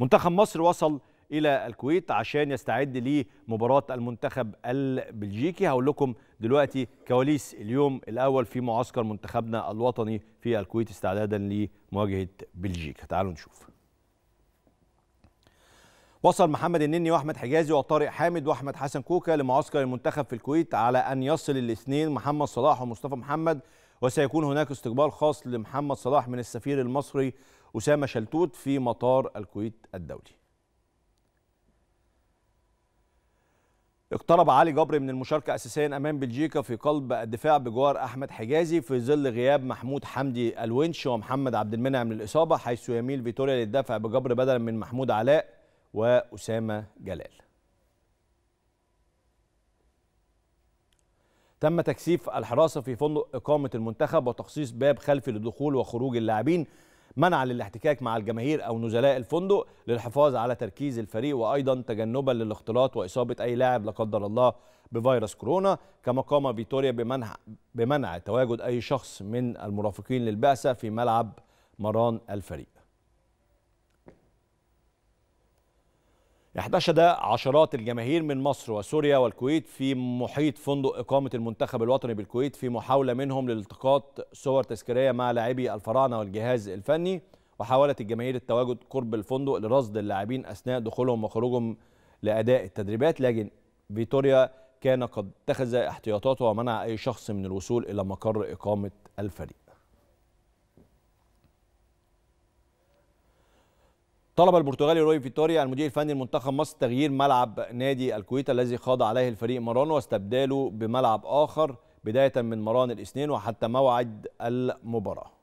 منتخب مصر وصل الى الكويت عشان يستعد لمباراه المنتخب البلجيكي هقول لكم دلوقتي كواليس اليوم الاول في معسكر منتخبنا الوطني في الكويت استعدادا لمواجهه بلجيكا تعالوا نشوف وصل محمد النني واحمد حجازي وطارق حامد واحمد حسن كوكا لمعسكر المنتخب في الكويت على ان يصل الاثنين محمد صلاح ومصطفى محمد وسيكون هناك استقبال خاص لمحمد صلاح من السفير المصري أسامة شلتوت في مطار الكويت الدولي اقترب علي جبر من المشاركة أساسيا أمام بلجيكا في قلب الدفاع بجوار أحمد حجازي في ظل غياب محمود حمدي الونش ومحمد عبد المنعم للإصابة حيث يميل فيتوريا للدفع بجبر بدلا من محمود علاء وأسامة جلال تم تكثيف الحراسة في فندق إقامة المنتخب وتخصيص باب خلفي لدخول وخروج اللاعبين منعا للاحتكاك مع الجماهير أو نزلاء الفندق للحفاظ على تركيز الفريق وأيضا تجنبا للاختلاط وإصابة أي لاعب لا قدر الله بفيروس كورونا كما قام فيتوريا بمنع, بمنع تواجد أي شخص من المرافقين للبعثة في ملعب مران الفريق احتشد عشرات الجماهير من مصر وسوريا والكويت في محيط فندق إقامة المنتخب الوطني بالكويت في محاولة منهم لالتقاط صور تذكارية مع لاعبي الفراعنة والجهاز الفني وحاولت الجماهير التواجد قرب الفندق لرصد اللاعبين أثناء دخولهم وخروجهم لأداء التدريبات لكن فيتوريا كان قد اتخذ احتياطاته ومنع أي شخص من الوصول إلى مقر إقامة الفريق طلب البرتغالي روي فيتوريا المدير الفني لمنتخب مصر تغيير ملعب نادي الكويت الذي خاض عليه الفريق مران واستبداله بملعب آخر بداية من مران الاثنين وحتى موعد المباراة